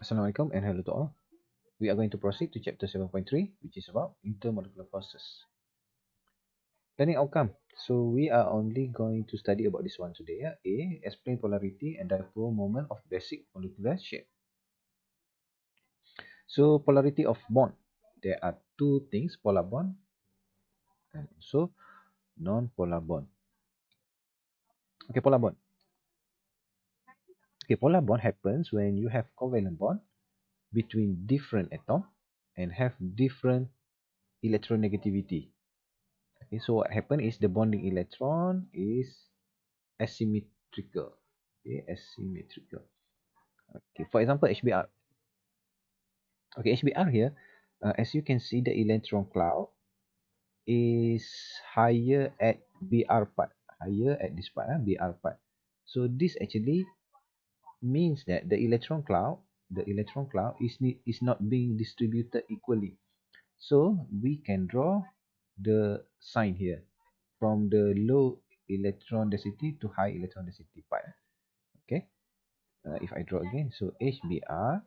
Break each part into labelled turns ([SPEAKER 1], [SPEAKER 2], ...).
[SPEAKER 1] Assalamualaikum and hello to all. We are going to proceed to chapter 7.3 which is about intermolecular forces. Learning outcome. So we are only going to study about this one today. Yeah? A. Explain polarity and dipole moment of basic molecular shape. So polarity of bond. There are two things. Polar bond and also non-polar bond. Okay, polar bond. polar bond happens when you have covalent bond between different atom and have different electronegativity okay so what happens is the bonding electron is asymmetrical okay asymmetrical okay for example hbr okay hbr here uh, as you can see the electron cloud is higher at br part higher at this part uh, ah, br part so this actually means that the electron cloud the electron cloud is, is not being distributed equally so we can draw the sign here from the low electron density to high electron density okay uh, if I draw again so HBr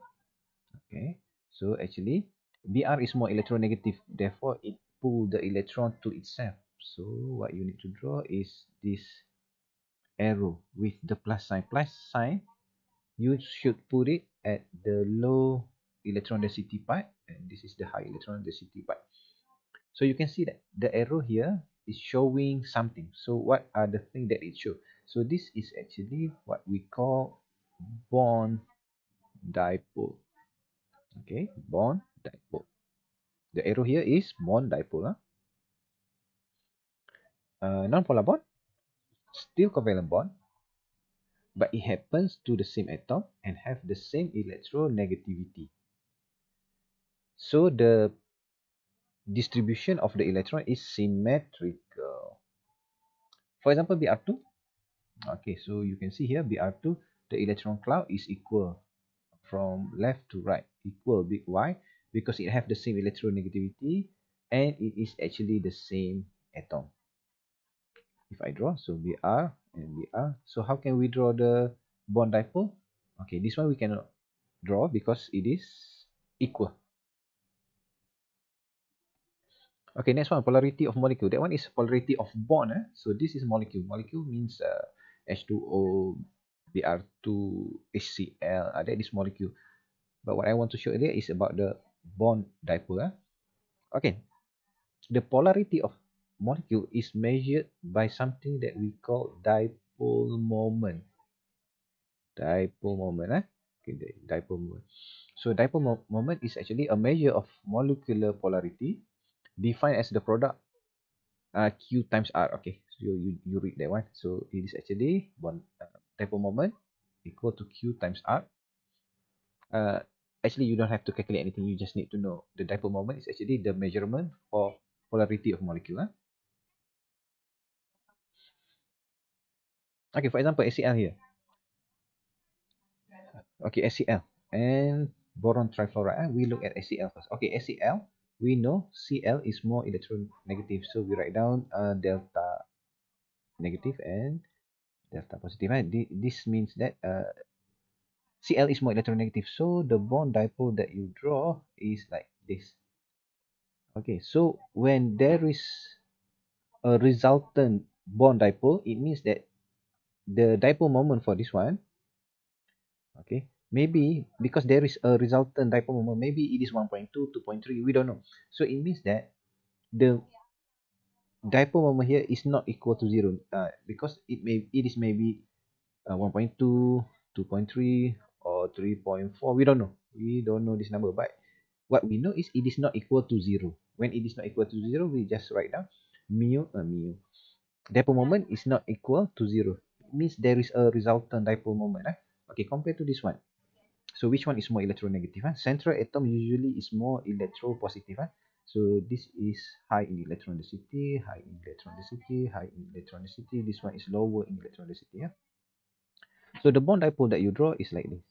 [SPEAKER 1] okay so actually Br is more electronegative therefore it pull the electron to itself so what you need to draw is this arrow with the plus sign plus sign you should put it at the low electron density part and this is the high electron density part so you can see that the arrow here is showing something so what are the things that it shows so this is actually what we call bond dipole okay bond dipole the arrow here is bond dipole huh? uh, non-polar bond still covalent bond but it happens to the same atom and have the same electronegativity. So the distribution of the electron is symmetrical. For example, Br2. Okay, so you can see here Br2, the electron cloud is equal from left to right, equal big Y because it have the same electronegativity and it is actually the same atom if I draw so BR and BR so how can we draw the bond dipole okay this one we cannot draw because it is equal okay next one polarity of molecule that one is polarity of bond eh? so this is molecule molecule means uh, H2O Br2 HCl uh, ah, that is molecule but what I want to show is about the bond dipole eh? okay the polarity of molecule is measured by something that we call dipole moment dipole moment eh? okay dipole moment so dipole mo moment is actually a measure of molecular polarity defined as the product uh, q times r okay so you, you, you read that one so it is actually one uh, dipole moment equal to q times r uh, actually you don't have to calculate anything you just need to know the dipole moment is actually the measurement for polarity of molecule eh? Okay, for example, ACL here. Okay, ACL and boron trifluoride. Eh? We look at ACL first. Okay, ACL, we know Cl is more electronegative. So we write down uh, delta negative and delta positive. Right? Eh? This means that uh, Cl is more electronegative. So the bond dipole that you draw is like this. Okay, so when there is a resultant bond dipole, it means that the dipole moment for this one okay maybe because there is a resultant dipole moment maybe it is 1.2 2.3 we don't know so it means that the dipole moment here is not equal to zero uh, because it may it is maybe uh, 1.2 2.3 or 3.4 we don't know we don't know this number but what we know is it is not equal to zero when it is not equal to zero we just write down mu uh, mu dipole moment is not equal to zero means there is a resultant dipole moment. Eh? Okay, compared to this one. So which one is more electronegative? Eh? Central atom usually is more electropositive. Eh? So this is high in electron density, high in electron density, high in electron density. This one is lower in electron density. Eh? So the bond dipole that you draw is like this.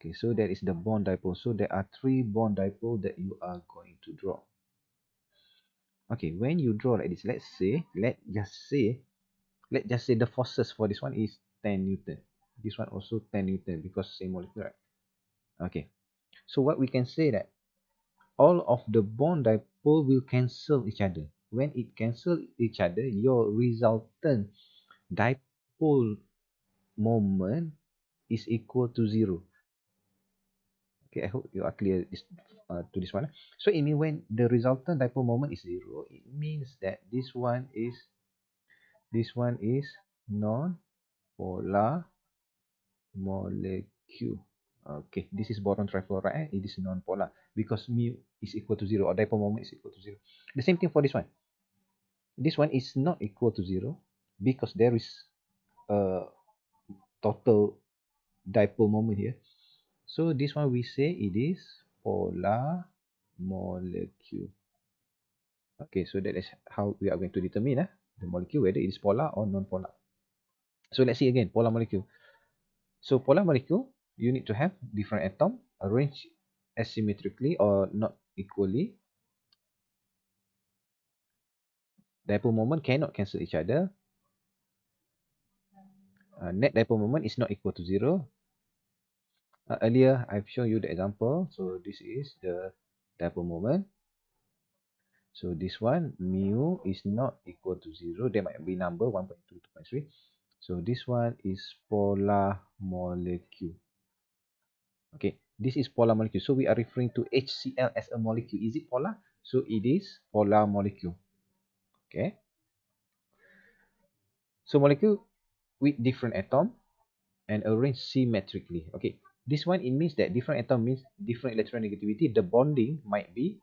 [SPEAKER 1] Okay, so that is the bond dipole. So there are three bond dipole that you are going to draw okay when you draw like this let's say let just say let just say the forces for this one is 10 newton this one also 10 newton because same molecule right okay so what we can say that all of the bond dipole will cancel each other when it cancel each other your resultant dipole moment is equal to zero okay i hope you are clear this uh, to this one so it means when the resultant dipole moment is zero it means that this one is this one is non-polar molecule okay this is boron trifluoride it is non-polar because mu is equal to zero or dipole moment is equal to zero the same thing for this one this one is not equal to zero because there is a total dipole moment here so this one we say it is polar molecule okay so that is how we are going to determine eh, the molecule whether it is polar or non-polar so let's see again polar molecule so polar molecule you need to have different atom arranged asymmetrically or not equally dipole moment cannot cancel each other uh, net dipole moment is not equal to zero uh, earlier I've shown you the example so this is the dipole moment so this one mu is not equal to 0 there might be number 1.2 2.3 so this one is polar molecule okay this is polar molecule so we are referring to HCl as a molecule is it polar so it is polar molecule okay so molecule with different atom and arranged symmetrically okay this one it means that different atom means different electronegativity the bonding might be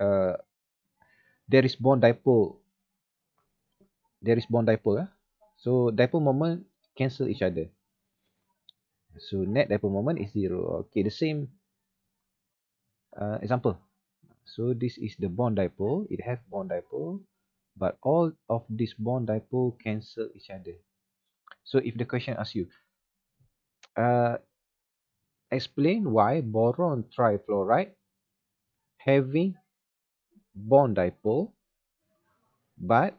[SPEAKER 1] uh, there is bond dipole there is bond dipole eh? so dipole moment cancel each other so net dipole moment is zero okay the same uh, example so this is the bond dipole it has bond dipole but all of this bond dipole cancel each other so if the question asks you uh, explain why boron trifluoride having bond dipole but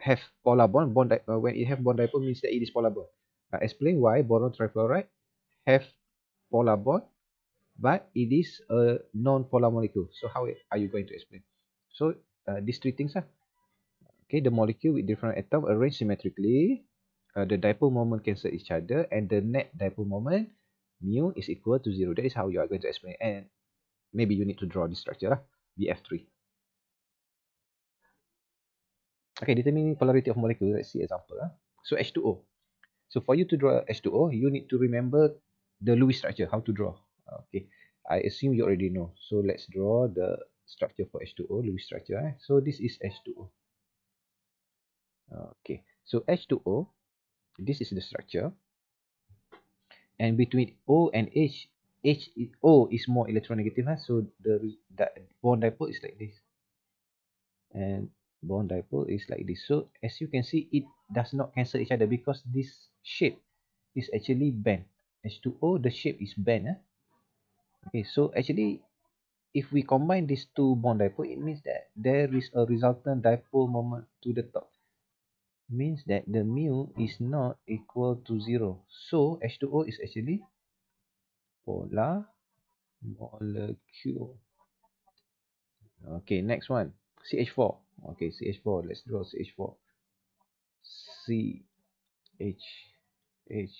[SPEAKER 1] have polar bond bond uh, when it have bond dipole means that it is polar bond uh, explain why boron trifluoride have polar bond but it is a non-polar molecule so how are you going to explain so uh, these three things are ah. okay the molecule with different atom arranged symmetrically uh, the dipole moment cancel each other and the net dipole moment mu is equal to 0. That is how you are going to explain. And maybe you need to draw this structure, BF3. Okay, determining polarity of molecule. Let's see example. Ah. So H2O. So for you to draw H2O, you need to remember the Lewis structure, how to draw. Ah, okay, I assume you already know. So let's draw the structure for H2O, Lewis structure. Eh. So this is H2O. Ah, okay, so H2O, this is the structure and between O and H, H is, O is more electronegative, huh? so the, the bond dipole is like this. And bond dipole is like this. So as you can see, it does not cancel each other because this shape is actually bent. H2O, the shape is bent. Eh? Okay, so actually, if we combine these two bond dipole, it means that there is a resultant dipole moment to the top means that the mu is not equal to zero so H2O is actually polar molecule okay next one CH4 okay CH4 let's draw CH4 C H H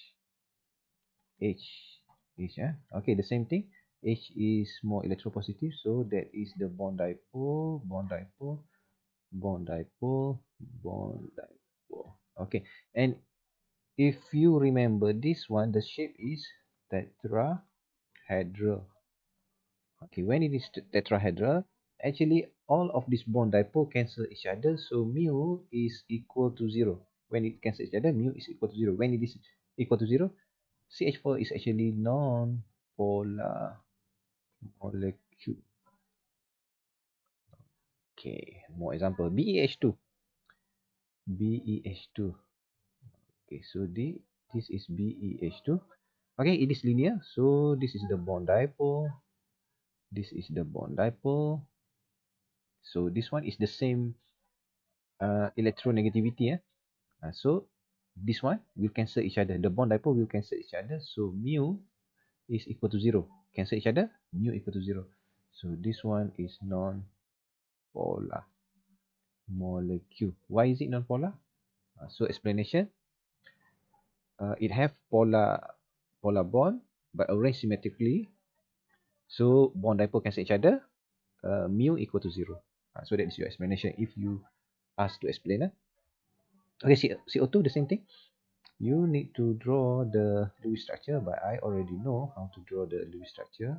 [SPEAKER 1] H H eh? okay the same thing H is more electropositive so that is the bond dipole bond dipole bond dipole bond dipole okay and if you remember this one the shape is tetrahedral okay when it is tetrahedral actually all of this bond dipole cancel each other so mu is equal to zero when it cancels each other mu is equal to zero when it is equal to zero ch4 is actually non-polar molecule okay more example bh 2 BEH2. Okay, so the, this is BEH2. Okay, it is linear. So this is the bond dipole. This is the bond dipole. So this one is the same uh, electronegativity. Eh? Uh, so this one will cancel each other. The bond dipole will cancel each other. So mu is equal to zero. Cancel each other. Mu equal to zero. So this one is non-polar. molecule why is it non-polar uh, so explanation uh, it have polar polar bond but arranged symmetrically so bond dipole cancel each other uh, mu equal to zero uh, so that is your explanation if you ask to explain uh. okay CO2 the same thing you need to draw the Lewis structure but I already know how to draw the Lewis structure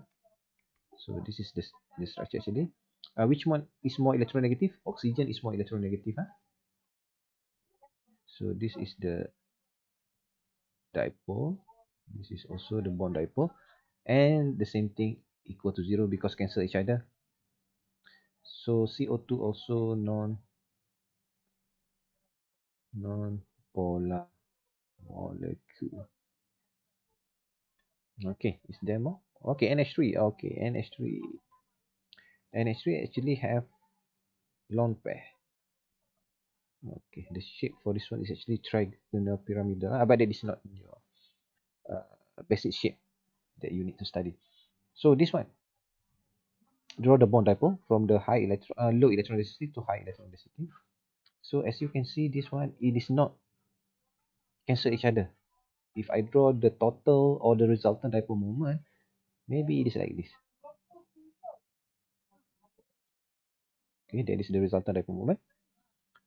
[SPEAKER 1] so this is the, the structure actually uh, which one is more electronegative oxygen is more electronegative huh? so this is the dipole this is also the bond dipole and the same thing equal to zero because cancel each other so CO2 also non non polar molecule okay is there more okay NH3 okay NH3 and actually actually have lone pair okay the shape for this one is actually trigonal pyramidal uh, but that is not your uh, basic shape that you need to study so this one draw the bond dipole from the high electron uh, low electron density to high electron density so as you can see this one it is not cancel each other if i draw the total or the resultant dipole moment maybe it is like this okay that is the resultant dipole moment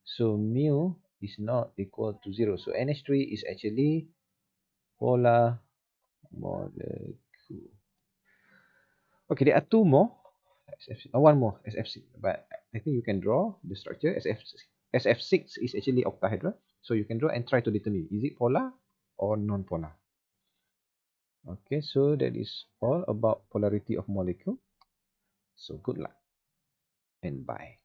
[SPEAKER 1] so mu is not equal to zero so nh3 is actually polar molecule okay there are two more SF, uh, more sf6 but i think you can draw the structure sf sf6 is actually octahedral so you can draw and try to determine is it polar or non-polar okay so that is all about polarity of molecule so good luck and by